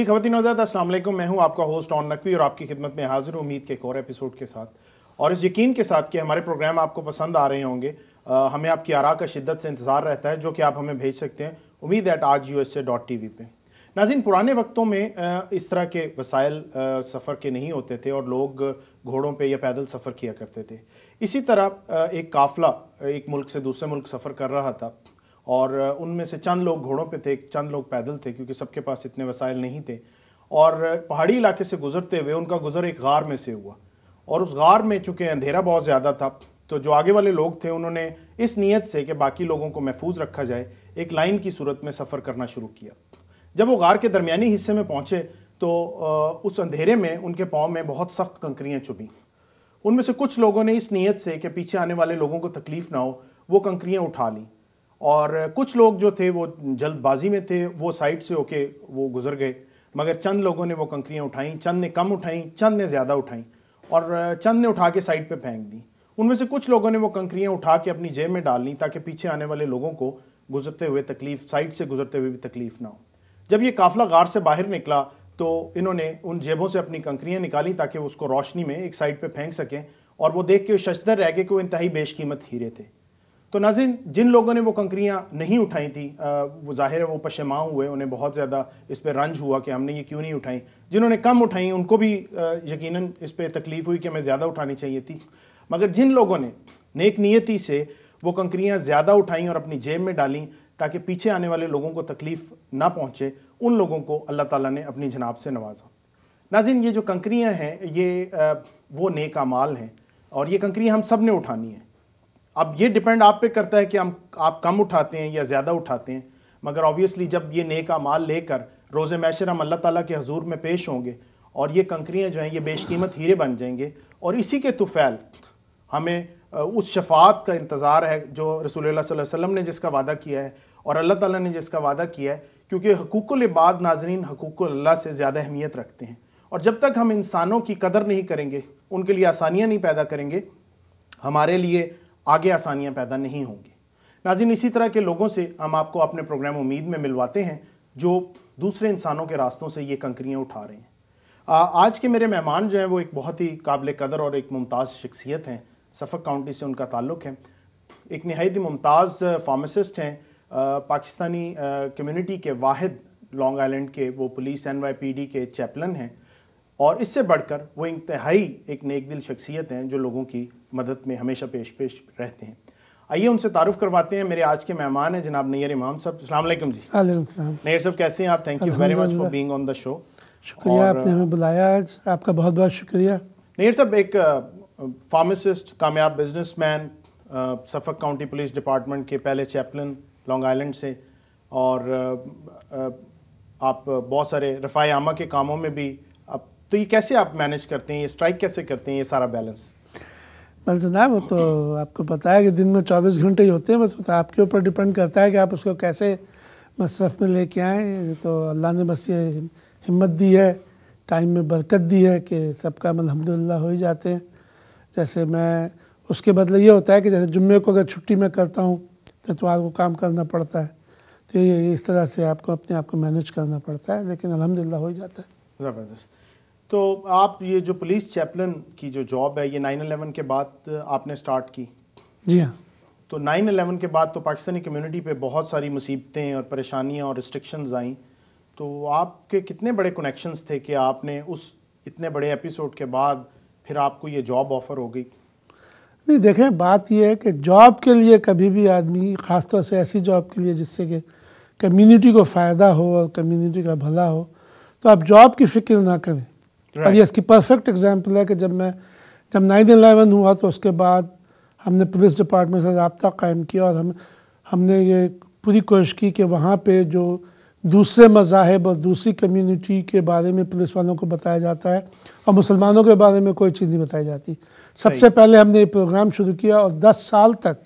जी खवतिन आज़ाद असल मैं हूं आपका होस्ट ऑन नकवी और आपकी खिदमत में हाजिर उम्मीद के एक और एपिसोड के साथ और इस यकीन के साथ कि हमारे प्रोग्राम आपको पसंद आ रहे होंगे आ, हमें आपकी आरा का शिद्दत से इंतज़ार रहता है जो कि आप हमें भेज सकते हैं उम्मीद एट आज U S A dot T V पर नाजिन पुराने वक्तों में इस तरह के वसाइल सफ़र के नहीं होते थे और लोग घोड़ों पर या पैदल सफ़र किया करते थे इसी तरह एक काफ़िला एक मुल्क से दूसरे मुल्क सफ़र कर रहा था और उनमें से चंद लोग घोड़ों पे थे चंद लोग पैदल थे क्योंकि सबके पास इतने वसाइल नहीं थे और पहाड़ी इलाके से गुजरते हुए उनका गुजर एक गार में से हुआ और उस गार में चूँकि अंधेरा बहुत ज़्यादा था तो जो आगे वाले लोग थे उन्होंने इस नीयत से कि बाकी लोगों को महफूज रखा जाए एक लाइन की सूरत में सफ़र करना शुरू किया जब वो गार के दरमियानी हिस्से में पहुँचे तो उस अंधेरे में उनके पाँव में बहुत सख्त कंकरियाँ चुभी उनमें से कुछ लोगों ने इस नीयत से कि पीछे आने वाले लोगों को तकलीफ़ ना हो वो कंकरियाँ उठा लीं और कुछ लोग जो थे वो जल्दबाजी में थे वो साइड से होके वो गुजर गए मगर चंद लोगों ने वो कंकरियाँ उठाई चंद ने कम उठाई चंद ने ज़्यादा उठाई और चंद ने उठा के साइड पे फेंक दी उनमें से कुछ लोगों ने वो कंकरियाँ उठा के अपनी जेब में डाल ली ताकि पीछे आने वाले लोगों को गुजरते हुए तकलीफ साइड से गुजरते हुए भी तकलीफ ना हो जब ये काफिला गार से बाहर निकला तो इन्होंने उन जेबों से अपनी कंकरियाँ निकाली ताकि उसको रोशनी में एक साइड पर फेंक सकें और वो देख के शशधर रह गए कि वो इंतहाई बेशकीमत हीरे थे तो नाजिन जिन लोगों ने वो कंकरियाँ नहीं उठाई थी आ, वो ज़ाहिर है वो पशमा हुए उन्हें बहुत ज़्यादा इस पर रंज हुआ कि हमने ये क्यों नहीं उठाई जिन्होंने कम उठाई उनको भी यकीन इस पर तकलीफ़ हुई कि हमें ज़्यादा उठानी चाहिए थी मगर जिन लोगों ने नेक नीयती से वो कंकरियाँ ज़्यादा उठाई और अपनी जेब में डाली ताकि पीछे आने वाले लोगों को तकलीफ़ ना पहुँचे उन लोगों को अल्लाह ताली ने अपनी जनाब से नवाजा नाजिन ये जो कंकरियाँ हैं ये वो नेक अमाल हैं और ये कंकरियाँ हम सब ने उठानी हैं अब ये डिपेंड आप पे करता है कि हम आप कम उठाते हैं या ज़्यादा उठाते हैं मगर ऑब्वियसली जब ये नेक माल लेकर रोज़ मैशर हम अल्लाह ताला के हजूर में पेश होंगे और ये कंकरियाँ जो हैं ये बेशकीमत हीरे बन जाएंगे और इसी के तुफैल हमें उस शफात का इंतज़ार है जो रसूल वसम ने जिसका वादा किया है और अल्लाह ताली ने जिसका वादा किया है क्योंकि हकूक़ल बाद नाजरीन हकूक़ल्ला से ज़्यादा अहमियत रखते हैं और जब तक हम इंसानों की कदर नहीं करेंगे उनके लिए आसानियाँ नहीं पैदा करेंगे हमारे लिए आगे आसानियाँ पैदा नहीं होंगी नाजिन इसी तरह के लोगों से हम आपको अपने प्रोग्राम उम्मीद में मिलवाते हैं जो दूसरे इंसानों के रास्तों से ये कंकरियाँ उठा रहे हैं आज के मेरे मेहमान जो हैं वो एक बहुत ही काबिल कदर और एक मुमताज़ शख्सियत हैं सफ़क काउंटी से उनका ताल्लुक़ है एक नहायत ही मुमताज़ फार्मासिस्ट हैं पाकिस्तानी कम्युनिटी के वाहिद लॉन्ग आइलैंड के वो police N Y P D के चैपलन हैं और इससे बढ़कर वो इंतहाई एक नेक दिल शख्सियत हैं जो लोगों की मदद में हमेशा पेश पेश रहते हैं आइए उनसे तारुफ करवाते हैं मेरे आज के मेहमान हैं जनाब नैयर इमाम साहब अल्लाम जी नैयर साहब कैसे हैं आप thank you very much for being on the show शुक्रिया आपने हमें बुलाया आज आपका बहुत बहुत शुक्रिया नैयर साहब एक फार्मासिस्ट कामयाब businessman Suffolk county police department के पहले चैपलन लॉन्ग आइलैंड से और आप बहुत सारे रफ़ाई आमा के कामों में भी अब तो ये कैसे आप मैनेज करते हैं ये स्ट्राइक कैसे करते हैं ये सारा बैलेंस बस जनाब वो तो आपको पता है कि दिन में 24 घंटे ही होते हैं बस तो आपके ऊपर डिपेंड करता है कि आप उसको कैसे मशरफ में लेके आएँ तो अल्लाह ने बस ये हिम्मत दी है टाइम में बरकत दी है कि सबका अलहमदिल्ला हो ही जाते हैं जैसे मैं उसके बदले ये होता है कि जैसे जुम्मे को अगर छुट्टी में करता हूँ तो तो आपको काम करना पड़ता है तो ये इस तरह से आपको अपने आप को मैनेज करना पड़ता है लेकिन अलहमदिल्ला हो ही जाता है ज़बरदस्त तो आप ये जो पुलिस चैपलन की जो जॉब है ये नाइन अलेवन के बाद uh, आपने स्टार्ट की जी हाँ तो नाइन अलेवन के बाद तो पाकिस्तानी कम्युनिटी पे बहुत सारी मुसीबतें और परेशानियाँ और रिस्ट्रिक्शन आई तो आपके कितने बड़े कनेक्शन थे कि आपने उस इतने बड़े एपिसोड के बाद फिर आपको ये जॉब ऑफ़र हो गई नहीं देखें बात यह है कि जॉब के लिए कभी भी आदमी ख़ासतौर से ऐसी जॉब के लिए जिससे कि कम्युनिटी को फ़ायदा हो और कम्युनिटी का भला हो तो आप जॉब की फ़िक्र ना करें right. और ये इसकी परफेक्ट एग्जाम्पल है कि जब मैं जब नाइन अलेवन हुआ तो उसके बाद हमने पुलिस डिपार्टमेंट से रबता कायम किया और हम हमने ये पूरी कोशिश की कि वहाँ पे जो दूसरे मजाहब और दूसरी कम्युनिटी के बारे में पुलिस वालों को बताया जाता है और मुसलमानों के बारे में कोई चीज़ नहीं बताई जाती सबसे पहले हमने ये प्रोग्राम शुरू किया और 10 साल तक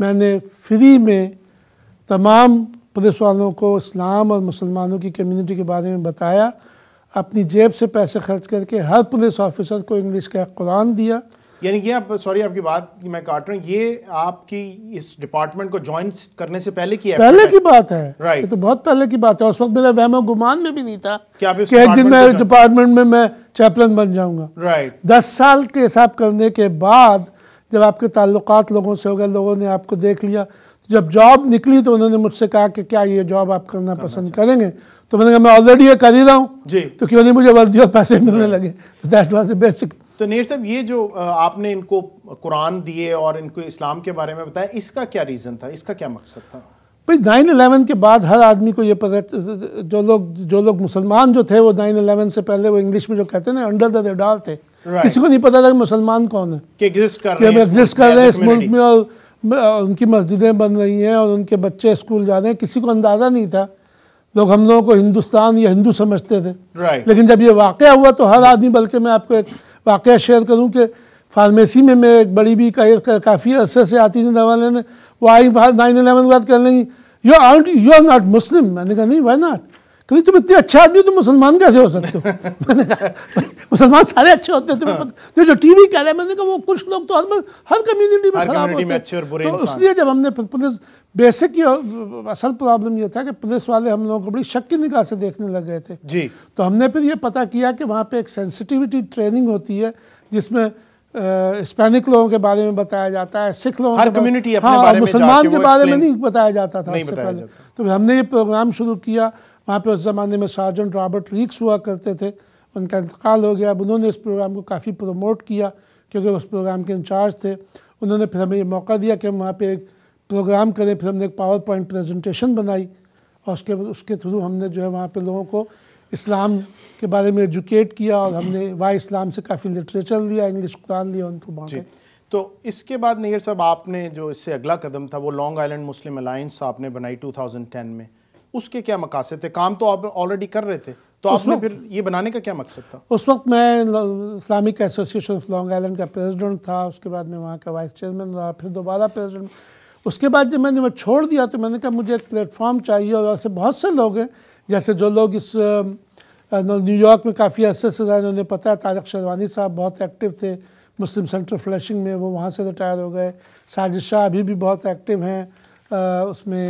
मैंने फ्री में तमाम पुलिस वालों को इस्लाम और मुसलमानों की कम्युनिटी के बारे में बताया अपनी जेब से पैसे खर्च करके हर पुलिस ऑफिसर को इंग्लिश का कुरान दिया यानी कि आप सॉरी आपकी बात मैं काट रहा हूँ ये आपकी इस डिपार्टमेंट को ज्वाइन करने से पहले की पहले की बात है राइट ये तो बहुत पहले की बात है उस वक्त मेरा वहमो गुमान में भी नहीं था कि आप इस कि एक दिन मैं डिपार्टमेंट में मैं चैपलन बन जाऊंगा राइट दस साल के हिसाब करने के बाद जब आपके ताल्लुकात लोगों से हो गए लोगों ने आपको देख लिया जब जॉब निकली तो उन्होंने मुझसे कहा कि क्या ये जॉब आप करना, करना पसंद करेंगे तो मैंने कहा मैं ऑलरेडी ये कर ही रहा हूँ जी तो क्यों नहीं मुझे वर्दी और पैसे मिलने लगे तो दैट वाज ए बेसिक तो नीर साहब ये जो आपने इनको कुरान दिए और इनको इस्लाम के बारे में बताया इसका क्या रीज़न था इसका क्या मकसद था भाई नाइन अलेवन के बाद हर आदमी को ये पता जो लोग जो लोग मुसलमान जो थे वो नाइन अलेवन से पहले वो इंग्लिश में जो कहते हैं ना अंडर द रेडार थे किसी को नहीं पता था कि मुसलमान कौन है कि एग्जिस्ट कर रहे हैं इस मुल्क में और उनकी मस्जिदें बन रही हैं और उनके बच्चे स्कूल जा रहे हैं किसी को अंदाज़ा नहीं था लोग हम लोगों को हिंदुस्तान या हिंदू समझते थे right. लेकिन जब ये वाक़ हुआ तो हर आदमी बल्कि मैं आपको एक वाक़ शेयर करूँ कि फार्मेसी में मैं एक बड़ी भी का, का, काफ़ी अरसे से आती थी दवा लेने वो आई नाइन अलेवन के बाद कहने लगी you are you are not Muslim मैंने कहा नहीं वाई नाट कभी तुम इतने अच्छे आदमी हो तुम मुसलमान कैसे हो सकते हो मैंने कहा मुसलमान सारे अच्छे होते हैं तुम्हें तो जो टीवी कह रहा है मैंने कहा वो कुछ लोग तो हर हर कम्युनिटी में खराब होते हैं तो इसलिए जब हमने पुलिस बेसिक असल प्रॉब्लम ये था कि पुलिस वाले हम लोगों को बड़ी शक की निगाह से देखने लग गए थे जी तो हमने फिर ये पता किया कि वहाँ पर एक सेंसिटिविटी ट्रेनिंग होती है जिसमें स्पेनिक लोगों के बारे में बताया जाता है सिख लोगों हर कम्युनिटी अपने हाँ, बारे मुसलमान के बारे में नहीं बताया जाता था उससे पहले तो हमने ये प्रोग्राम शुरू किया वहाँ पे उस ज़माने में सार्जेंट रॉबर्ट रिक्स हुआ करते थे उनका इंतकाल हो गया अब उन्होंने इस प्रोग्राम को काफ़ी प्रमोट किया क्योंकि उस प्रोग्राम के इंचार्ज थे उन्होंने फिर हमें ये मौका दिया कि हम वहाँ पर एक प्रोग्राम करें फिर हमने एक पावर पॉइंट प्रेजेंटेशन बनाई और उसके उसके थ्रू हमने जो है वहाँ पर लोगों को इस्लाम के बारे में एजुकेट किया और हमने वाई इस्लाम से काफ़ी लिटरेचर लिया इंग्लिश कुरान लिया उनको बांटे तो इसके बाद नैर साहब आपने जो इससे अगला कदम था वो लॉन्ग आइलैंड मुस्लिम अलाइंस आपने बनाई 2010 में उसके क्या मकासद थे काम तो आप ऑलरेडी कर रहे थे तो आपने फिर ये बनाने का क्या मकसद था उस वक्त मैं Islamic association of Long Island का प्रेसिडेंट था उसके बाद मैं वहाँ का वाइस चेयरमैन रहा फिर दोबारा प्रेसिडेंट उसके बाद जब मैंने वो छोड़ दिया तो मैंने कहा मुझे एक प्लेटफॉर्म चाहिए और ऐसे बहुत से लोग हैं जैसे जो लोग इस न्यूयॉर्क में काफ़ी अरसे से ज़्यादा उन्हें पता है तारक शेरवानी साहब बहुत एक्टिव थे मुस्लिम सेंटर फ्लैशिंग में वो वहाँ से रिटायर हो गए साजिद शाह अभी भी बहुत एक्टिव हैं उसमें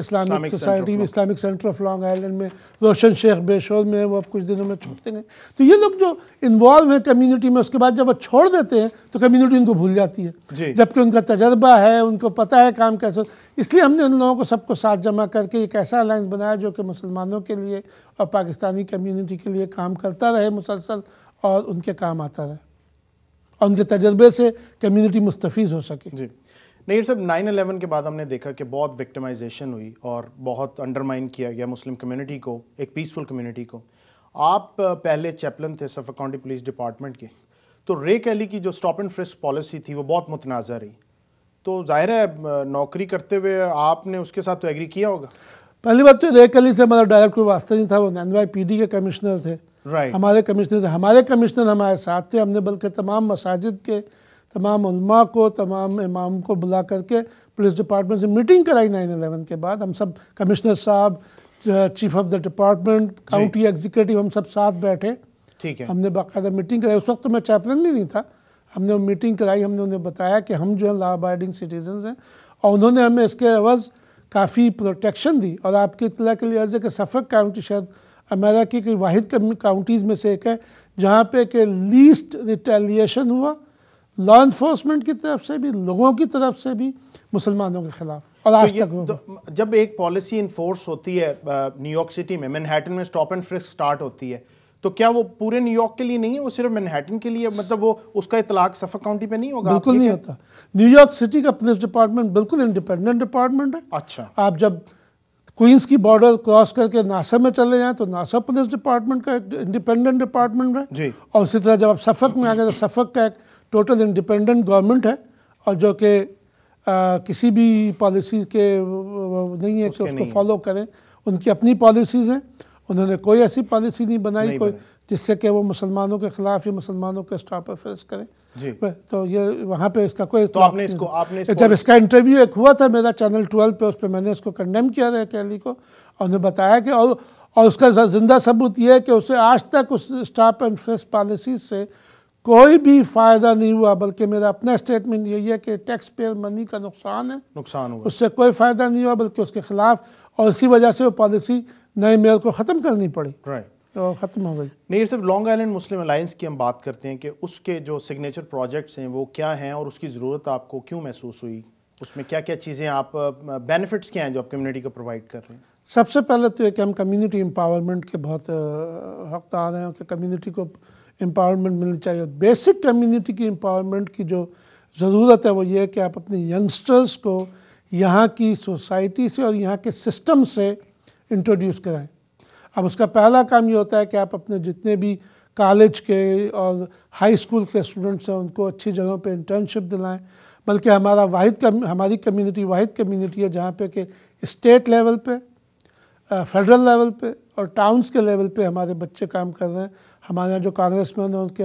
इस्लामिक सोसाइटी में Islamic centre of Long Island में रोशन शेख बेशोल में वो अब कुछ दिनों में छोड़ देंगे तो ये लोग जो इन्वॉल्व हैं कम्युनिटी में उसके बाद जब वो छोड़ देते हैं तो कम्युनिटी उनको भूल जाती है जबकि उनका तजर्बा है उनको पता है काम कैसे इसलिए हमने उन लोगों को सबको साथ जमा करके एक ऐसा अलायंस बनाया जो कि मुसलमानों के लिए और पाकिस्तानी कम्यूनिटी के लिए काम करता रहे मुसलसल और उनके काम आता रहे और उनके तजर्बे से कम्यूनिटी मुस्तफ़ हो सके जी नहीं सर नाइन अलेवन के बाद हमने देखा कि बहुत विक्टिमाइजेशन हुई और बहुत अंडरमाइन किया गया मुस्लिम कम्युनिटी को एक पीसफुल कम्युनिटी को आप पहले चैपलन थे सफ़र काउंटी पुलिस डिपार्टमेंट के तो रे कैली की जो स्टॉप एंड फ्रिस्ट पॉलिसी थी वो बहुत मुतनाज़ रही तो जाहिर है नौकरी करते हुए आपने उसके साथ तो एग्री किया होगा पहली बात तो रे कैली से हमारा डायरेक्ट कोई वास्ता नहीं था वो नैनवाई के कमिश्नर थे right. हमारे कमिश्नर थे हमारे कमिश्नर हमारे साथ थे हमने बल्कि तमाम मसाजिद के तमाम उलमा को तमाम इमाम को बुला करके पुलिस डिपार्टमेंट से मीटिंग कराई नाइन अलेवन के बाद हम सब कमिश्नर साहब chief of the department county executive हम सब साथ बैठे ठीक है हमने बाकायदा मीटिंग कराई उस वक्त तो मैं चैपलन भी नहीं था हमने मीटिंग कराई हमने उन्हें बताया कि हम जो है ला अबाइडिंग सिटीजन हैं और उन्होंने हमें इसके अवज़ काफ़ी प्रोटेक्शन दी और आपकी इतला के लिए अर्ज है कि सफ़क काउंटी शायद अमेरिका की वाहिद काउंटीज़ में से एक है जहाँ पे के लीस्ट रिटेलिएशन हुआ लॉ इन्फोर्समेंट की तरफ से भी लोगों की तरफ से भी मुसलमानों के खिलाफ और आज तो तक तो जब एक पॉलिसी इन्फोर्स होती है न्यूयॉर्क सिटी में मैनहैटन में स्टॉप एंड फ्रिस्क स्टार्ट होती है तो क्या वो पूरे न्यूयॉर्क के लिए नहीं है वो सिर्फ मैनहैटन के लिए मतलब वो उसका इतलाक सफक काउंटी पे नहीं होगा बिल्कुल नहीं होता न्यूयॉर्क सिटी का पुलिस डिपार्टमेंट बिल्कुल इंडिपेंडेंट डिपार्टमेंट है अच्छा आप जब क्वींस की बॉर्डर क्रॉस करके नासा में चले जाएं तो नासा पुलिस डिपार्टमेंट का एक इंडिपेंडेंट डिपार्टमेंट है जी और उसी तरह जब आप सफक में आ गए तो सफक का एक टोटल इंडिपेंडेंट गवर्नमेंट है और जो कि किसी भी पॉलिसी के नहीं है कि उसको फॉलो करें उनकी अपनी पॉलिसीज़ हैं उन्होंने कोई ऐसी पॉलिसी नहीं बनाई कोई जिससे कि वो मुसलमानों के खिलाफ या मुसलमानों के स्टॉप अफेयर्स करें जी तो ये वहाँ पे इसका कोई तो आपने इसको आपने इसको जब इसका इंटरव्यू एक हुआ था मेरा चैनल ट्वेल्व पे उस पर मैंने इसको कंडेम किया था कैली को और उन्हें बताया कि और और उसका जिंदा सबूत यह है कि उसे आज तक उस स्टाफ एंड फेस पॉलिसी से कोई भी फ़ायदा नहीं हुआ बल्कि मेरा अपना स्टेटमेंट यही है कि टैक्स पेयर मनी का नुकसान है नुकसान हुआ उससे कोई फ़ायदा नहीं हुआ बल्कि उसके खिलाफ और इसी वजह से वो पॉलिसी नए मेयर को ख़त्म करनी पड़ी राइट तो ख़त्म हो गई नहीं सिर्फ लॉन्ग आइलैंड मुस्लिम अलाइंस की हम बात करते हैं कि उसके जो सिग्नेचर प्रोजेक्ट्स हैं वो क्या हैं और उसकी ज़रूरत आपको क्यों महसूस हुई उसमें क्या क्या चीज़ें आप बेनिफिट्स क्या हैं जो आप कम्युनिटी को प्रोवाइड कर रहे हैं सबसे पहले तो एक हम कम्युनिटी एम्पावरमेंट के बहुत हकदार हैं कि कम्युनिटी को एम्पावरमेंट मिलनी चाहिए बेसिक कम्युनिटी की एम्पावरमेंट की जो ज़रूरत है वो ये है कि आप अपने यंगस्टर्स को यहाँ की सोसाइटी से और यहाँ के सिस्टम से इंट्रोड्यूस कराएं अब उसका पहला काम ये होता है कि आप अपने जितने भी कॉलेज के और हाई स्कूल के स्टूडेंट्स हैं उनको अच्छी जगहों पे इंटर्नशिप दिलाएं बल्कि हमारा वाहिद कम, हमारी कम्युनिटी वाहिद कम्युनिटी है जहाँ पे कि स्टेट लेवल पे फेडरल लेवल पे और टाउन्स के लेवल पे हमारे बच्चे काम कर रहे हैं हमारे यहाँ जो कांग्रेसमैन है उनके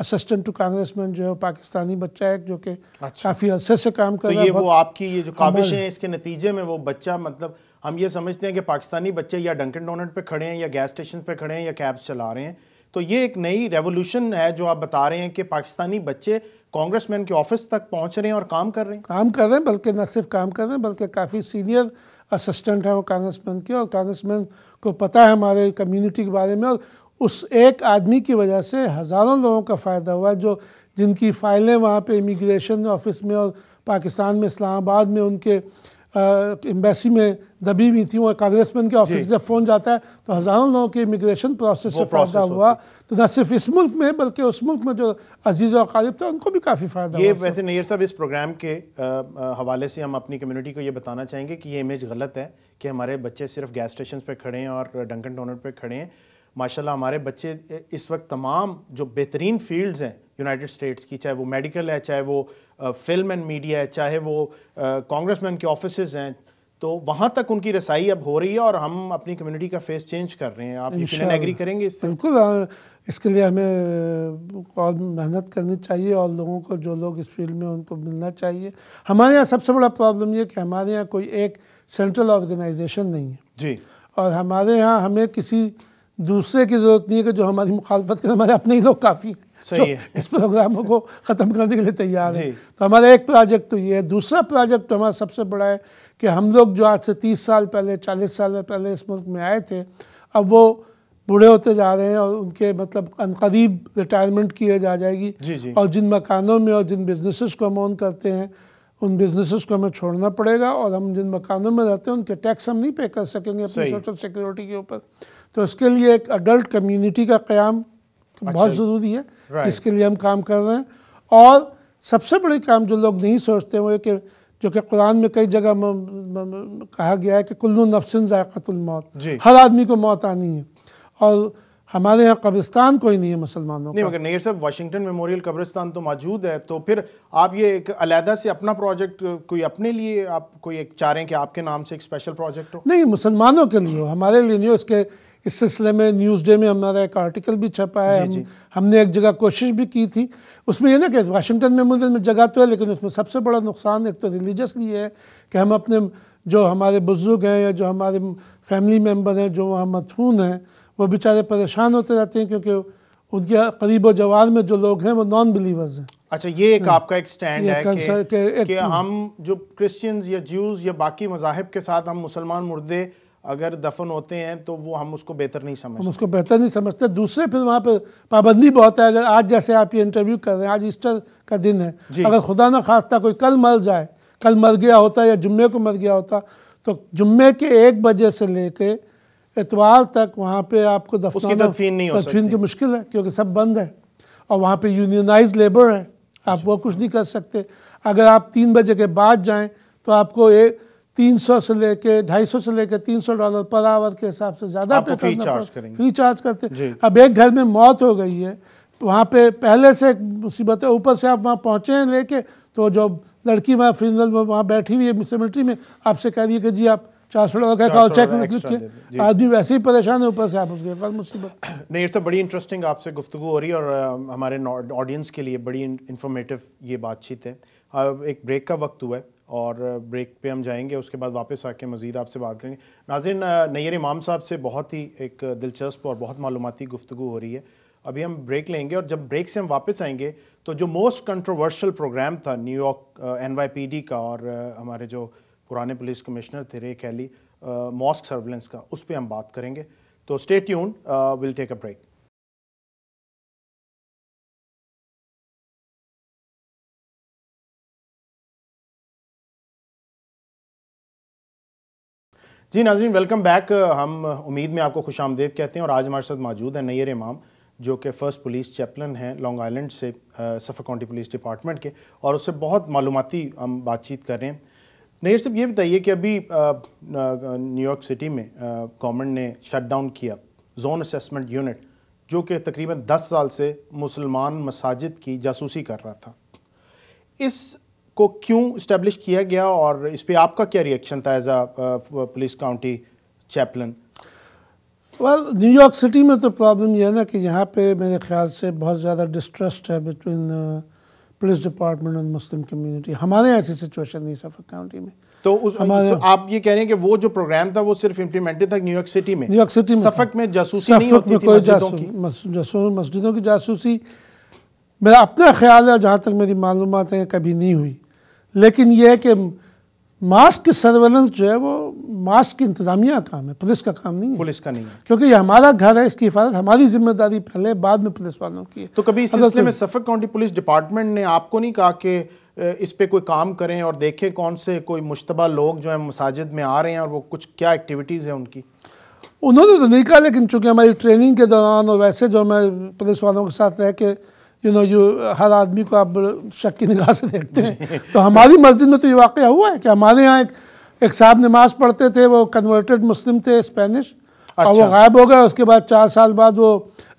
असिस्टेंट टू कांग्रेसमैन जो है पाकिस्तानी बच्चा है जो कि अच्छा। काफ़ी अरसे से काम कर तो रहा है वो आपकी ये जो काबिश है इसके नतीजे में वो बच्चा मतलब हम ये समझते हैं कि पाकिस्तानी बच्चे या डंकन डोनट पे खड़े हैं या गैस स्टेशन पे खड़े हैं या कैब्स चला रहे हैं तो ये एक नई रेवोल्यूशन है जो आप बता रहे हैं कि पाकिस्तानी बच्चे कांग्रेसमैन के ऑफिस तक पहुंच रहे हैं और काम कर रहे हैं काम कर रहे हैं बल्कि न सिर्फ काम कर रहे हैं बल्कि काफ़ी सीनियर असिस्टेंट हैं वो कांग्रेसमैन के और कांग्रेसमैन को पता है हमारे कम्युनिटी के बारे में और उस एक आदमी की वजह से हज़ारों लोगों का फ़ायदा हुआ जो जिनकी फ़ाइलें वहाँ पे इमिग्रेशन ऑफिस में और पाकिस्तान में इस्लामाबाद में उनके एम्बेसी में दबी हुई थी कांग्रेस कांग्रेसमैन के ऑफिस जब फ़ोन जाता है तो हज़ारों लोगों के इमिग्रेशन प्रोसेस से फ़ायदा हुआ तो न सिर्फ इस मुल्क में बल्कि उस मुल्क में जो अजीज़ वालिब था उनको भी काफ़ी फ़ायदा ये वैसे नैर साहब इस प्रोग्राम के हवाले से हम अपनी कम्यूनिटी को ये बताना चाहेंगे कि ये इमेज गलत है कि हमारे बच्चे सिर्फ गैस स्टेशन पर खड़े हैं और डंकन टोनर पर खड़े हैं माशाल्लाह हमारे बच्चे इस वक्त तमाम जो बेहतरीन फील्ड्स हैं यूनाइटेड स्टेट्स की चाहे वो मेडिकल है चाहे वो फिल्म एंड मीडिया है चाहे वो कांग्रेस मैन के ऑफिस हैं तो वहाँ तक उनकी रसाई अब हो रही है और हम अपनी कम्यूनिटी का फेस चेंज कर रहे हैं आप एग्री करेंगे इससे बिल्कुल इसके लिए हमें और मेहनत करनी चाहिए और लोगों को जो लोग इस फील्ड में उनको मिलना चाहिए हमारे यहाँ सबसे बड़ा प्रॉब्लम ये कि हमारे यहाँ कोई एक सेंट्रल ऑर्गेनाइजेशन नहीं है जी और हमारे यहाँ हमें किसी दूसरे की ज़रूरत नहीं है कि जो हमारी मुखालफत करें हमारे अपने ही लोग काफ़ी हैं जो इस प्रोग्रामों को ख़त्म करने के लिए तैयार है तो हमारा एक प्रोजेक्ट तो ये है दूसरा प्रोजेक्ट तो हमारा सबसे बड़ा है कि हम लोग जो आज से तीस साल पहले चालीस साल पहले इस मुल्क में आए थे अब वो बूढ़े होते जा रहे हैं और उनके मतलब अनकरीब रिटायरमेंट की जा जाएगी जी जी। और जिन मकानों में और जिन बिजनेसेस को हम ऑन करते हैं उन बिजनेसेस को हमें छोड़ना पड़ेगा और हम जिन मकानों में रहते हैं उनके टैक्स हम नहीं पे कर सकेंगे अपनी सोशल सिक्योरिटी के ऊपर तो उसके लिए एक अडल्ट कम्युनिटी का क्याम अच्छा। बहुत ज़रूरी है जिसके लिए हम काम कर रहे हैं और सबसे बड़े काम जो लोग नहीं सोचते हुए कि जो कि कुरान में कई जगह कहा गया है कि कुल्लु नफसिन मौत हर आदमी को मौत आनी है और हमारे यहाँ कब्रिस्तान कोई नहीं है मुसलमानों नहीं मगर नहीं सर वाशिंगटन मेमोरियल कब्रिस्तान तो मौजूद है तो फिर आप ये एक अलहदा से अपना प्रोजेक्ट कोई अपने लिए आप कोई एक चाह रहे हैं कि आपके नाम से एक स्पेशल प्रोजेक्ट हो नहीं मुसलमानों के लिए हो हमारे लिए नहीं हो इसके इस सिलसिले में न्यूज़ डे में हमारा एक आर्टिकल भी छपा है जी, हम, जी। हमने एक जगह कोशिश भी की थी उसमें यह ना कि वाशिंगटन मेमोरियल में जगह तो है लेकिन उसमें सबसे बड़ा नुकसान एक तो रिलीजसली है कि हम अपने जो हमारे बुज़ुर्ग हैं या जो हमारे फैमिली मेम्बर हैं जो वहाँ मथून हैं वो बेचारे परेशान होते रहते हैं क्योंकि उनके करीब जवार में जो लोग हैं वो नॉन बिलीवर्स हैं अच्छा ये एक हाँ। आपका एक स्टैंड है कि, के, एक, कि तो- हम जो क्रिश्चियंस या ज्यूज या बाकी मजाहब के साथ हम मुसलमान मुर्दे अगर दफन होते हैं तो वो हम उसको बेहतर नहीं समझते हम उसको बेहतर नहीं समझते दूसरे फिर वहाँ पर पाबंदी बहुत है अगर आज जैसे आप ये इंटरव्यू कर रहे हैं आज ईस्टर का दिन है अगर खुदा ना खास्ता कोई कल मर जाए कल मर गया होता या जुम्मे को मर गया होता तो जुम्मे के एक बजे से लेके एतवार तक वहाँ पे आपको दफन नहीं हो तदफीन की मुश्किल है क्योंकि सब बंद है और वहाँ पे यूनियनाइज लेबर है आप वो कुछ नहीं कर सकते अगर आप तीन बजे के बाद जाएं तो आपको एक तीन सौ से लेके सौ से लेके सौ डॉलर पर आवर के हिसाब से ज़्यादा पे फ्री चार्ज करेंगे फ्री चार्ज करते अब एक घर में मौत हो गई है वहाँ पे पहले से मुसीबत है ऊपर से आप वहाँ पहुँचे हैं लेके तो जो लड़की वहाँ फ्रीनल में वहाँ बैठी हुई है मिलिट्री में आपसे कह रही है कि जी आप चार सौ डॉलर का चेक लिखिए आदमी वैसे ही परेशान है ऊपर से आप उसके बाद मुसीबत नहीं ये सब बड़ी इंटरेस्टिंग आपसे गुफ्तु हो रही है और हमारे ऑडियंस के लिए बड़ी इंफॉर्मेटिव ये बातचीत है एक ब्रेक का वक्त हुआ है और ब्रेक पे हम जाएंगे उसके बाद वापस आके मज़ीद आपसे बात करेंगे नाजिन नैर इमाम साहब से बहुत ही एक दिलचस्प और बहुत मालूमती गुफ्तु हो रही है अभी हम ब्रेक लेंगे और जब ब्रेक से हम वापस आएंगे तो जो मोस्ट कंट्रोवर्शल प्रोग्राम था न्यूयॉर्क एन का और हमारे जो पुराने पुलिस कमिश्नर थे रे कैली मॉस्क सर्वेलेंस का उस पर हम बात करेंगे तो stay tune will take a break जी नाजरीन वेलकम बैक हम उम्मीद में आपको खुश आमदेद कहते हैं और आज हमारे साथ मौजूद हैं नैर इमाम जो कि फ़र्स्ट पुलिस चैपलन हैं लॉन्ग आइलैंड से सफ़र काउंटी पुलिस डिपार्टमेंट के और उससे बहुत मालूमती हम बातचीत कर रहे हैं नैर साहब ये बताइए कि अभी न्यूयॉर्क सिटी में गवर्नमेंट ने शट डाउन किया जोन असेसमेंट यूनिट जो कि तकरीबन दस साल से मुसलमान मसाजिद की जासूसी कर रहा था इस को क्यों इस्टेब्लिश किया गया और इस पर आपका क्या रिएक्शन था as a police county chaplain well New York city में तो प्रॉब्लम यह है ना कि यहाँ पे मेरे ख्याल से बहुत ज़्यादा डिस्ट्रस्ट है बिटवीन पुलिस डिपार्टमेंट और मुस्लिम कम्युनिटी हमारे यहाँ ऐसी सिचुएशन नहीं सफर काउंटी में तो उस हमारे तो आप ये कह रहे हैं कि वो जो प्रोग्राम था वो सिर्फ इम्प्लीमेंटेड था न्यूयॉर्क सिटी में न्यूयॉर्क सिटी में सफक में जासूसी सफक नहीं होती में कोई जासूसी मस्जिदों की जासूसी मेरा अपना ख्याल है जहाँ तक मेरी मालूम है कभी नहीं हुई लेकिन यह है कि मास्क की सर्वेलेंस जो है वो मास्क की इंतजामिया काम है पुलिस का काम नहीं है पुलिस का नहीं है क्योंकि ये हमारा घर है इसकी हिफाजत हमारी जिम्मेदारी पहले बाद में पुलिस वालों की है तो कभी इस सिलसिले में सफर काउंटी पुलिस डिपार्टमेंट ने आपको नहीं कहा कि इस पर कोई काम करें और देखें कौन से कोई मुशतबा लोग जो है मसाजिद में आ रहे हैं और वो कुछ क्या एक्टिविटीज़ हैं उनकी उन्होंने तो नहीं कहा लेकिन चूँकि हमारी ट्रेनिंग के दौरान और वैसे जो मैं पुलिस वालों के साथ रह के यू नो जो हर आदमी को आप शक की निगाह से देखते हैं तो हमारी मस्जिद में तो ये वाक़ हुआ है कि हमारे यहाँ एक एक साहब नमाज पढ़ते थे वो कन्वर्टेड मुस्लिम थे स्पेनिश अच्छा। और वो अच्छा। गायब हो गए उसके बाद चार साल बाद वो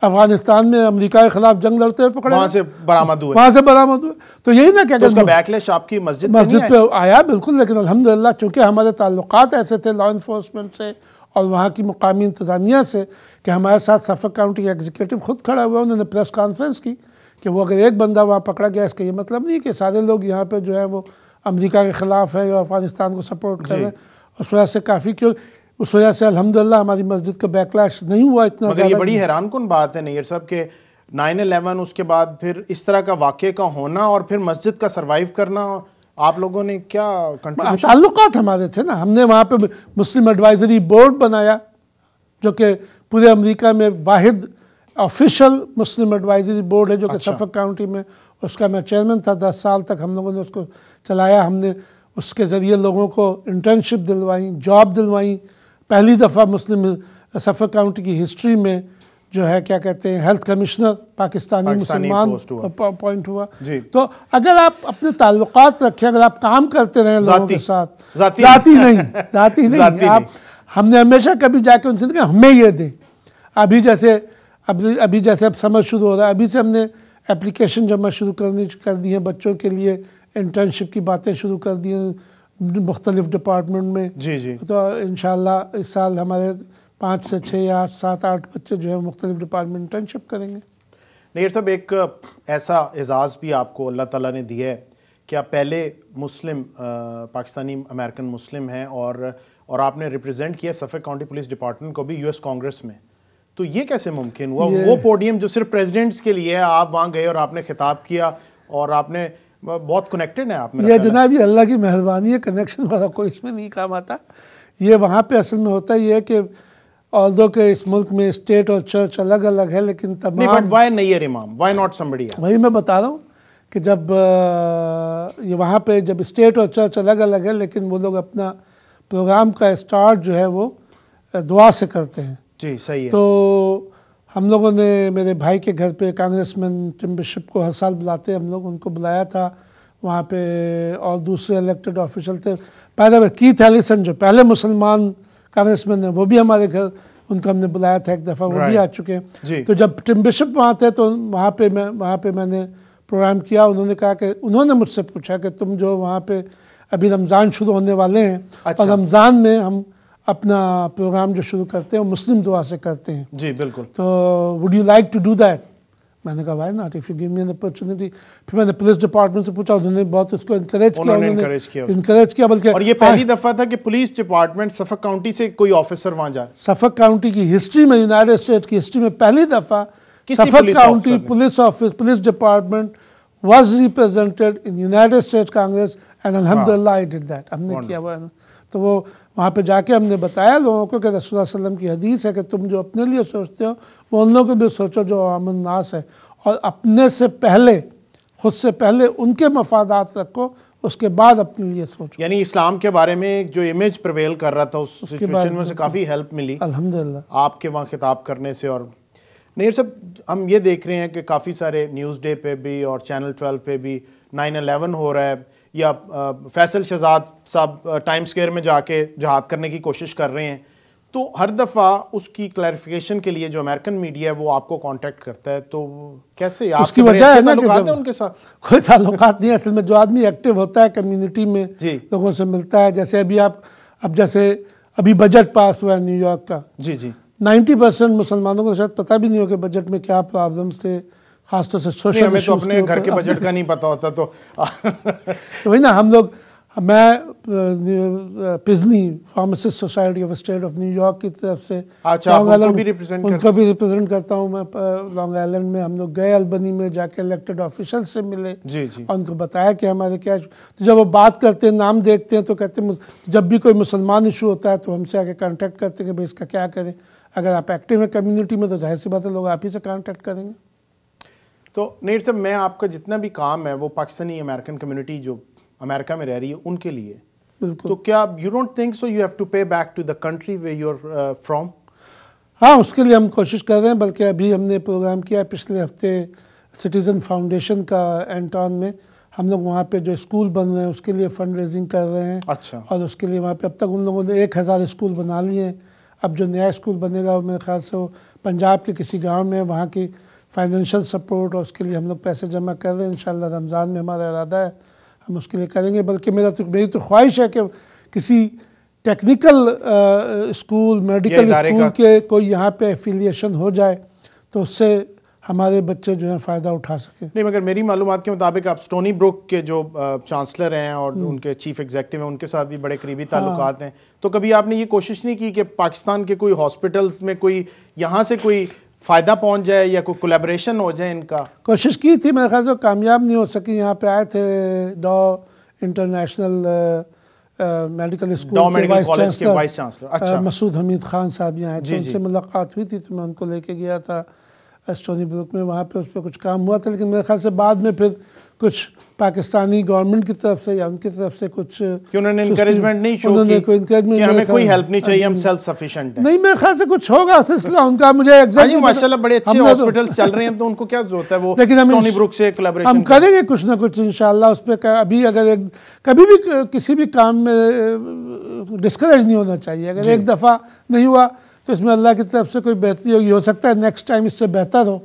अफगानिस्तान में अमेरिका के खिलाफ जंग लड़ते हुए पकड़े वहाँ से बरामद हुए वहाँ से बरामद हुए तो यही ना क्या तो उसका बैकलेश आपकी मस्जिद मस्जिद पे आया बिल्कुल लेकिन अलहमदिल्ला चूँकि हमारे ताल्लुक ऐसे थे लॉ इन्फोर्समेंट से और वहाँ की मुकामी इंतज़ामिया से कि हमारे साथ सफ़र काउंटी एग्जीक्यूटिव खुद खड़ा हुआ उन्होंने प्रेस कॉन्फ्रेंस की कि वो अगर एक बंदा वहाँ पकड़ा गया इसका ये मतलब नहीं कि सारे लोग यहाँ पर जो है वो अमरीका के ख़िलाफ़ है या अफ़गानिस्तान को सपोर्ट कर रहे हैं उस वजह से काफ़ी क्यों उस वजह से अलहमदिल्ला हमारी मस्जिद का बैकलैश नहीं हुआ इतना मगर ये बड़ी हैरान कन बात है नैर साहब के नाइन अलेवन उसके बाद फिर इस तरह का वाक़े का होना और फिर मस्जिद का सर्वाइव करना आप लोगों ने क्या ताल्लुक हमारे थे ना हमने वहाँ पर मुस्लिम एडवाइजरी बोर्ड बनाया जो कि पूरे अमरीका में वाद ऑफिशियल मुस्लिम एडवाइजरी बोर्ड है जो अच्छा। कि सफर काउंटी में उसका मैं चेयरमैन था दस साल तक हम लोगों ने उसको चलाया हमने उसके ज़रिए लोगों को इंटर्नशिप दिलवाई जॉब दिलवाई पहली दफ़ा मुस्लिम सफर काउंटी की हिस्ट्री में जो है क्या कहते हैं हेल्थ कमिश्नर पाकिस्तानी, पाकिस्तानी मुसलमान पॉइंट हुआ तो अगर आप अपने ताल्लुक रखें अगर आप काम करते रहें लोगों के साथ जाती, जाती नहीं जाती नहीं आप हमने हमेशा कभी जाके उनसे कहा हमें ये दें अभी जैसे अभी अभी जैसे अब समर शुरू हो रहा है अभी से हमने एप्लीकेशन जमा शुरू करनी कर दी है बच्चों के लिए इंटर्नशिप की बातें शुरू कर दी हैं मुख्तलिफ डिपार्टमेंट में जी जी तो इन इस साल हमारे पाँच से छः या आठ सात आठ बच्चे जो है मुख्तलिफ डिपार्टमेंट इंटर्नशिप करेंगे नहीं सब एक ऐसा एजाज़ भी आपको अल्लाह ताला ने दिया है कि आप पहले मुस्लिम पाकिस्तानी अमेरिकन मुस्लिम हैं और और आपने रिप्रेजेंट किया सफ़ेद काउंटी पुलिस डिपार्टमेंट को भी यूएस कांग्रेस में तो ये कैसे मुमकिन हुआ वो पोडियम जो सिर्फ प्रेजिडेंट्स के लिए है आप वहाँ गए और आपने खिताब किया और आपने बहुत कनेक्टेड है आप ये जनाब ये अल्लाह की मेहरबानी है कनेक्शन वाला कोई इसमें नहीं काम आता ये वहाँ पे असल में होता ये है कि ऑल दो के इस मुल्क में स्टेट और चर्च अलग अलग है लेकिन बट वाई नहीं है इमाम वाई नॉट समबड़ी वही मैं बता रहा हूँ कि जब ये वहाँ पे जब स्टेट और चर्च अलग अलग है लेकिन वो लोग अपना प्रोग्राम का स्टार्ट जो है वो दुआ से करते हैं जी सही है तो हम लोगों ने मेरे भाई के घर पे कांग्रेसमैन टिम बिशप को हर साल बुलाते हम लोग उनको बुलाया था वहाँ पे और दूसरे इलेक्टेड ऑफिशियल थे पैदा कीथ एलिसन जो पहले मुसलमान कांग्रेसमैन है वो भी हमारे घर उनको हमने बुलाया था एक दफ़ा वो भी आ चुके हैं तो जब टिम बिशप वहाँ थे तो वहाँ पे मैं वहाँ पे मैंने प्रोग्राम किया उन्होंने कहा कि उन्होंने मुझसे पूछा कि तुम जो वहाँ पे अभी रमज़ान शुरू होने वाले हैं अच्छा। और रमज़ान में हम अपना प्रोग्राम जो शुरू करते हैं वो मुस्लिम दुआ से करते हैं जी बिल्कुल तो would you like to do that मैंने कहा why not if you give me an opportunity फिर मैंने पुलिस डिपार्टमेंट से पूछा उन्होंने बहुत उसको इनकरेज किया उन्होंने इनकरेज किया बल्कि और ये पहली हाँ। दफ़ा था कि पुलिस डिपार्टमेंट सफक काउंटी से कोई ऑफिसर वहां जा सफक काउंटी की हिस्ट्री में यूनाइटेड स्टेट की हिस्ट्री में पहली दफ़ा Suffolk county police office police department was represented in United State Congress and अलहमदिल्ला आई डिड दैट हमने किया हुआ तो वो वहाँ पे जाके हमने बताया लोगों को कि रसोल्ला वसलम की हदीस है कि तुम जो अपने लिए सोचते हो वो उन लोगों को भी सोचो जो अमननास है और अपने से पहले खुद से पहले उनके मफादात रखो उसके बाद अपने लिए सोचो यानी इस्लाम के बारे में जो इमेज प्रवेल कर रहा था उस सिचुएशन में से काफ़ी हेल्प मिली अल्हम्दुलिल्लाह आपके वहाँ खिताब करने से और नहीं सब हम ये देख रहे हैं कि काफ़ी सारे न्यूज़ डे पे भी और चैनल ट्वेल्व पे भी नाइन अलेवन हो रहा है या फैसल शहजाद साहब टाइम स्केयर में जाके जहाद करने की कोशिश कर रहे हैं तो हर दफ़ा उसकी क्लैरिफिकेशन के लिए जो अमेरिकन मीडिया है वो आपको कांटेक्ट करता है तो कैसे आप उसकी वजह है ना कि जब उनके साथ कोई ताल्लुक नहीं असल में जो आदमी एक्टिव होता है कम्युनिटी में जी लोगों से मिलता है जैसे अभी आप अब जैसे अभी बजट पास हुआ है न्यूयॉर्क का जी जी नाइन्टी परसेंट मुसलमानों को शायद पता भी नहीं हो कि बजट में क्या प्रॉब्लम्स थे खासतौर से सोशल हमें तो अपने घर के बजट का नहीं पता होता तो, तो वही ना हम लोग मैं पिजनी pharmacist society of state of न्यूयॉर्क की तरफ से लॉन्ग आइलैंड उनका भी रिप्रेजेंट करता हूँ मैं लॉन्ग आइलैंड में हम लोग गए अल्बनी में जाके इलेक्टेड ऑफिशल से मिले जी जी और उनको बताया कि हमारे क्या तो जब वो बात करते हैं नाम देखते हैं तो कहते हैं जब भी कोई मुसलमान इशू होता है तो हमसे आके कॉन्टैक्ट करते हैं कि भाई इसका क्या करें अगर आप एक्टिव हैं कम्युनिटी में तो जाहिर सी बात है लोग आप ही से कॉन्टैक्ट करेंगे तो नेट साहब मैं आपका जितना भी काम है वो पाकिस्तानी अमेरिकन कम्युनिटी जो अमेरिका में रह रही है उनके लिए तो क्या you don't think so you have to pay back to the country where you're from हाँ उसके लिए हम कोशिश कर रहे हैं बल्कि अभी हमने प्रोग्राम किया है पिछले हफ्ते सिटीज़न फाउंडेशन का एंटॉन में हम लोग वहाँ पे जो स्कूल बन रहे हैं उसके लिए फंड रेजिंग कर रहे हैं अच्छा और उसके लिए वहाँ पे अब तक उन लोगों ने एक हज़ार स्कूल बना लिए हैं अब जो नया स्कूल बनेगा वो मेरे ख्याल से वो पंजाब के किसी गांव में वहाँ की फाइनेंशियल सपोर्ट और उसके लिए हम लोग पैसे जमा कर रहे हैं इन रमज़ान में हमारा इरादा है हम उसके लिए करेंगे बल्कि मेरा तो मेरी तो ख्वाहिश है कि किसी टेक्निकल स्कूल मेडिकल स्कूल के कोई यहाँ पे एफिलिएशन हो जाए तो उससे हमारे बच्चे जो हैं फ़ायदा उठा सकें नहीं मगर मेरी मालूम के मुताबिक आप स्टोनी ब्रुक के जो चांसलर हैं और हम्म। उनके चीफ एग्जेक्टिव हैं उनके साथ भी बड़े करीबी ताल्लुक हाँ। हैं तो कभी आपने ये कोशिश नहीं की कि पाकिस्तान के कोई हॉस्पिटल्स में कोई यहाँ से कोई फ़ायदा पहुंच जाए या कोई कोलेब्रेशन हो जाए इनका कोशिश की थी मेरे ख्याल से कामयाब नहीं हो सकी यहाँ पे आए थे डॉ इंटरनेशनल मेडिकल स्कूल के वाइस चांसलर अच्छा। मसूद हमीद खान साहब यहाँ आए थे उनसे मुलाकात हुई थी तो मैं उनको लेके गया था स्टोनी ब्रुक में वहाँ पे उस पर कुछ काम हुआ था लेकिन मेरे ख्याल से बाद में फिर कुछ पाकिस्तानी गवर्नमेंट की तरफ से या उनकी तरफ से कुछ उन्होंने हाँ नहीं मेरे ख्याल से कुछ होगा सिलसिला उनका मुझे हाँ हम तो- तो करेंगे कुछ ना कुछ इनशाला उस पर अभी अगर एक कभी भी किसी भी काम में डिस्करेज नहीं होना चाहिए अगर एक दफ़ा नहीं हुआ तो इसमें अल्लाह की तरफ से कोई बेहतरी होगी हो सकता है नेक्स्ट टाइम इससे बेहतर हो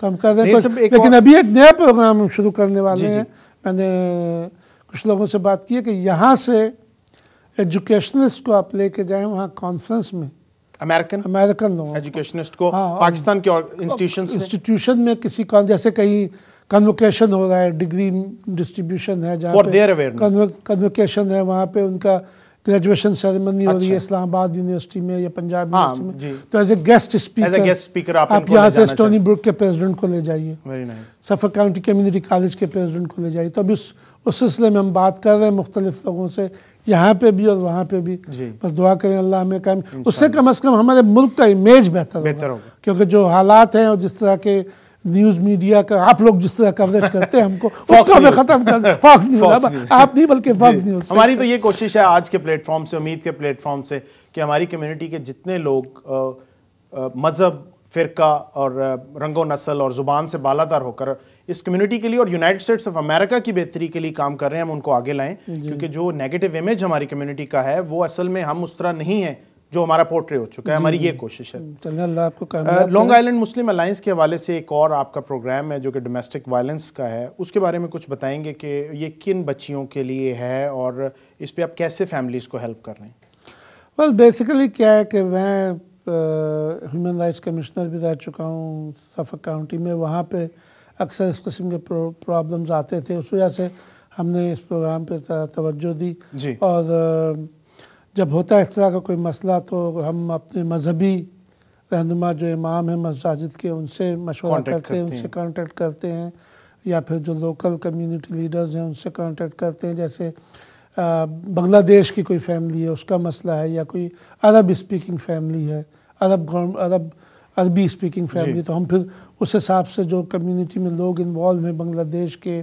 तो हम कर रहे हैं तो लेकिन अभी एक नया प्रोग्राम हम शुरू करने वाले हैं मैंने कुछ लोगों से बात की है कि यहाँ से एजुकेशनिस्ट को आप लेके जाए वहाँ कॉन्फ्रेंस में अमेरिकन अमेरिकन लोग एजुकेशनिस्ट को हाँ, पाकिस्तान के इंस्टीट्यूशन इंस्टीट्यूशन में किसी कॉल जैसे कहीं कन्वोकेशन हो रहा है डिग्री डिस्ट्रीब्यूशन है जहाँ कन्वोकेशन है वहाँ पे उनका ग्रेजुएशन सेरेमनी हो रही है अच्छा। इस्लामाबाद यूनिवर्सिटी में या पंजाब यूनिवर्सिटी हाँ, में तो as a guest speaker speaker आप, यहाँ से स्टोनी ब्रुक के प्रेसिडेंट को ले जाइए सफ़र काउंटी कम्युनिटी कॉलेज के प्रेसिडेंट को ले जाइए तो अभी उस उस सिलसिले में हम बात कर रहे हैं मुख्तलिफ लोगों से यहाँ पे भी और वहाँ पे भी बस दुआ करें अल्लाह हमें कायम उससे कम अज़ कम हमारे मुल्क का इमेज बेहतर बेहतर होगा क्योंकि जो हालात हैं और जिस तरह के न्यूज मीडिया का आप लोग जिस तरह कवरेज करते हैं हमको उसको हमें खत्म कर फॉक्स न्यूज आप नहीं बल्कि फॉक्स न्यूज हमारी तो ये कोशिश है आज के प्लेटफॉर्म से उम्मीद के प्लेटफॉर्म से कि हमारी कम्युनिटी के जितने लोग मज़हब फ़िरका और रंगो नस्ल और ज़ुबान से बालातर होकर इस कम्युनिटी के लिए और यूनाइटेड स्टेट्स ऑफ अमेरिका की बेहतरी के लिए काम कर रहे हैं हम उनको आगे लाएं क्योंकि जो नेगेटिव इमेज हमारी कम्युनिटी का है वो असल में हम उस तरह नहीं है जो हमारा पोर्ट्रे हो चुका है हमारी ये कोशिश है आपको लॉन्ग आइलैंड मुस्लिम अलायंस के हवाले से एक और आपका प्रोग्राम है जो कि डोमेस्टिक वायलेंस का है उसके बारे में कुछ बताएंगे कि ये किन बच्चियों के लिए है और इस पर आप कैसे फैमिलीज़ को हेल्प कर रहे हैं वेल बेसिकली क्या है कि मैं ह्यूमन राइट्स कमिश्नर भी रह चुका हूँ सफक काउंटी में वहाँ पे अक्सर इस किस्म के प्रॉब्लम्स आते थे उस वजह से हमने इस प्रोग्राम पर तवज्जो दी और जब होता है इस तरह का कोई मसला तो हम अपने मजहबी रहनुमा जो इमाम हैं मस्जिद के उनसे मशवरा करते, करते हैं उनसे कांटेक्ट करते हैं या फिर जो लोकल कम्युनिटी लीडर्स हैं उनसे कांटेक्ट करते हैं जैसे बांग्लादेश की कोई फैमिली है उसका मसला है या कोई अरब स्पीकिंग फैमिली है अरब अरब अरबी स्पीकिंग फैमिली तो हम फिर उस हिसाब से जो कम्युनिटी में लोग इन्वॉल्व हैं बांग्लादेश के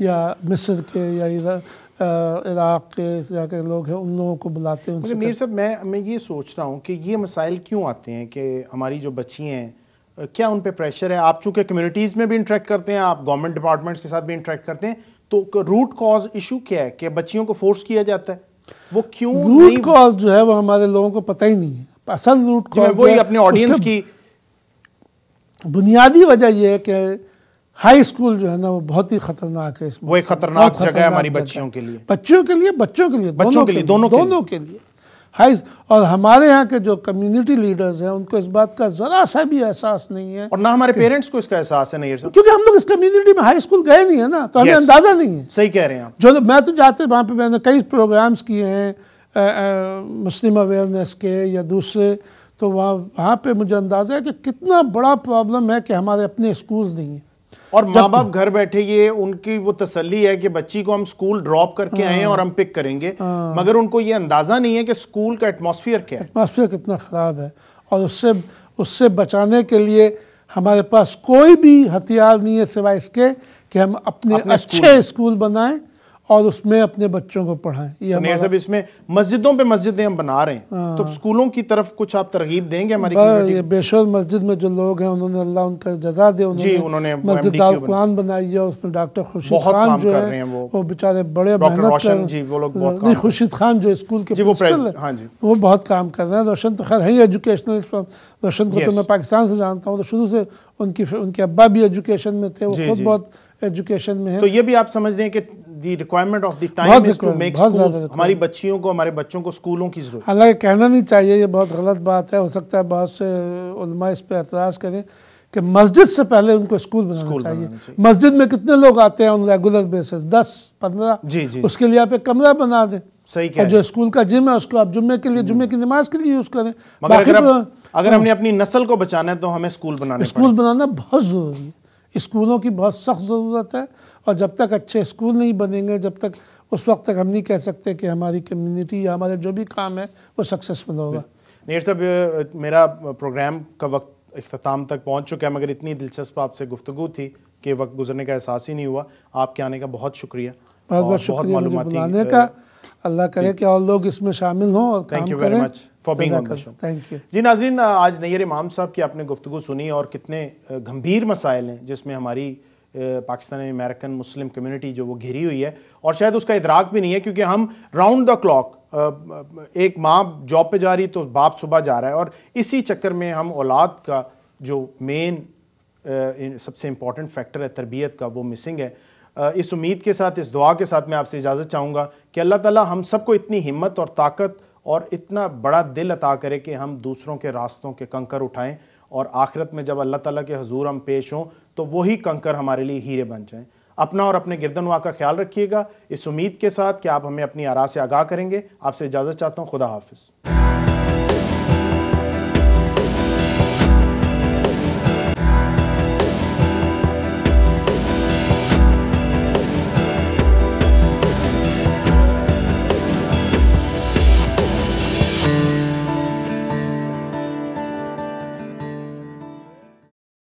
या मिस्र के या इराक़ के या के लोग हैं उन लोगों को बुलाते हैं उनसे मीर साहब मैं मैं ये सोच रहा हूँ कि ये मसाइल क्यों आते हैं कि हमारी जो बच्ची हैं क्या उन पर प्रेशर है आप चूँकि कम्यूनिटीज़ में भी इंट्रैक्ट करते हैं आप गवर्नमेंट डिपार्टमेंट्स के साथ भी इंट्रैक्ट करते हैं तो रूट कॉज इशू क्या है कि बच्चियों को फोर्स किया जाता है वो क्यों रूट कॉज जो है वो हमारे लोगों को पता ही नहीं है असल रूट कॉज वही अपने ऑडियंस की बुनियादी वजह यह है कि हाई स्कूल जो है ना वो बहुत ही खतरनाक है इसमें वो एक खतरनाक जगह है हमारी बच्चियों के लिए बच्चों के लिए बच्चों के लिए बच्चों के लिए दोनों दोनों के लिए हाई और हमारे यहाँ के जो कम्युनिटी लीडर्स हैं उनको इस बात का जरा सा भी एहसास नहीं है और ना हमारे पेरेंट्स को इसका एहसास है नहीं क्योंकि हम लोग इस कम्युनिटी में हाई स्कूल गए नहीं है ना तो हमें अंदाजा नहीं है सही कह रहे हैं जो मैं तो जाते वहाँ पे मैंने कई प्रोग्राम्स किए हैं मुस्लिम अवेयरनेस के या दूसरे तो वहाँ वहाँ पर मुझे अंदाज़ा है कि कितना बड़ा प्रॉब्लम है कि हमारे अपने स्कूल नहीं हैं और माँ बाप तो- घर बैठे ये उनकी वो तसल्ली है कि बच्ची को हम स्कूल ड्रॉप करके आए हैं और हम पिक हाँ। करेंगे हाँ। मगर उनको ये अंदाज़ा नहीं है कि स्कूल का एटमोसफियर क्या है एटमोसफियर कितना ख़राब है और उससे उससे बचाने के लिए हमारे पास कोई भी हथियार नहीं है सिवाय इसके कि हम अपने, अपने अच्छे स्कूल, स्कूल बनाएं और उसमें अपने बच्चों को पढ़ाएं ये तो सब इसमें मस्जिदों पे मस्जिदें हम बना रहे हैं हाँ। तो स्कूलों की तरफ कुछ आप तरगीब देंगे हमारी ये बेशर मस्जिद में जो लोग हैं उन्होंने अल्लाह उनका जजा दे उन्होंने, उन्होंने मस्जिद प्लान बनाई है उसमें डॉक्टर खुर्शीद खान जो है वो बेचारे बड़े मेहनत खुर्शीद खान जो स्कूल के हाँ, वो बहुत काम कर रहे हैं रोशन तो खैर है एजुकेशनल रोशन को तो मैं पाकिस्तान से जानता हूँ तो शुरू से उनकी उनके अब्बा भी एजुकेशन में थे वो खुद बहुत एजुकेशन में है तो ये भी आप समझ रहे हैं कि requirement of the time is to make हमारी बच्चियों को हमारे बच्चों को स्कूलों की जरूरत हालांकि कहना नहीं चाहिए ये बहुत गलत बात है हो सकता है बहुत से उलमा इस पर एतराज़ करें कि मस्जिद से पहले उनको स्कूल बनाना चाहिए, चाहिए। मस्जिद में कितने लोग आते हैं ऑन रेगुलर बेसिस दस पंद्रह जी जी उसके लिए आप एक कमरा बना दें सही और जो स्कूल का जिम है उसको आप जुम्मे के लिए जुम्मे की नमाज के लिए यूज़ करें अगर, अगर हाँ। हमने अपनी नस्ल को बचाना है तो हमें स्कूल बनाना स्कूल बनाना बहुत ज़रूरी है स्कूलों की बहुत सख्त ज़रूरत है और जब तक अच्छे स्कूल नहीं बनेंगे जब तक उस वक्त तक हम नहीं कह सकते कि हमारी कम्युनिटी या हमारा जो भी काम है वो सक्सेसफुल होगा नीर साहब मेरा प्रोग्राम का वक्त अख्ताम तक पहुँच चुका है मगर इतनी दिलचस्प आपसे गुफ्तु थी कि वक्त गुजरने का एहसास ही नहीं हुआ आपके आने का बहुत शुक्रिया बहुत बहुत शुक्रिया बहुत मालूम का अल्लाह करे कि और लोग इसमें शामिल हों और thank you very much for being on the show thank you जी नाजरीन आज नैयर इमाम साहब की आपने गुफ्तु सुनी और कितने गंभीर मसाइल हैं जिसमें हमारी पाकिस्तानी अमेरिकन मुस्लिम कम्युनिटी जो वो घिरी हुई है और शायद उसका इदराक भी नहीं है क्योंकि हम राउंड द क्लॉक एक माँ जॉब पे जा रही तो बाप सुबह जा रहा है और इसी चक्कर में हम औलाद का जो मेन सबसे इम्पॉर्टेंट फैक्टर है तरबियत का वो मिसिंग है इस उम्मीद के साथ इस दुआ के साथ मैं आपसे इजाज़त चाहूँगा कि अल्लाह ताला हम सबको इतनी हिम्मत और ताकत और इतना बड़ा दिल अता करे कि हम दूसरों के रास्तों के कंकर उठाएं और आखिरत में जब अल्लाह ताला के हजूर हम पेश हों तो वही कंकर हमारे लिए हीरे बन जाएं अपना और अपने गिरदनवा का ख्याल रखिएगा इस उम्मीद के साथ कि आप हमें अपनी आरा से आगाह करेंगे आपसे इजाज़त चाहता हूँ खुदा हाफिज़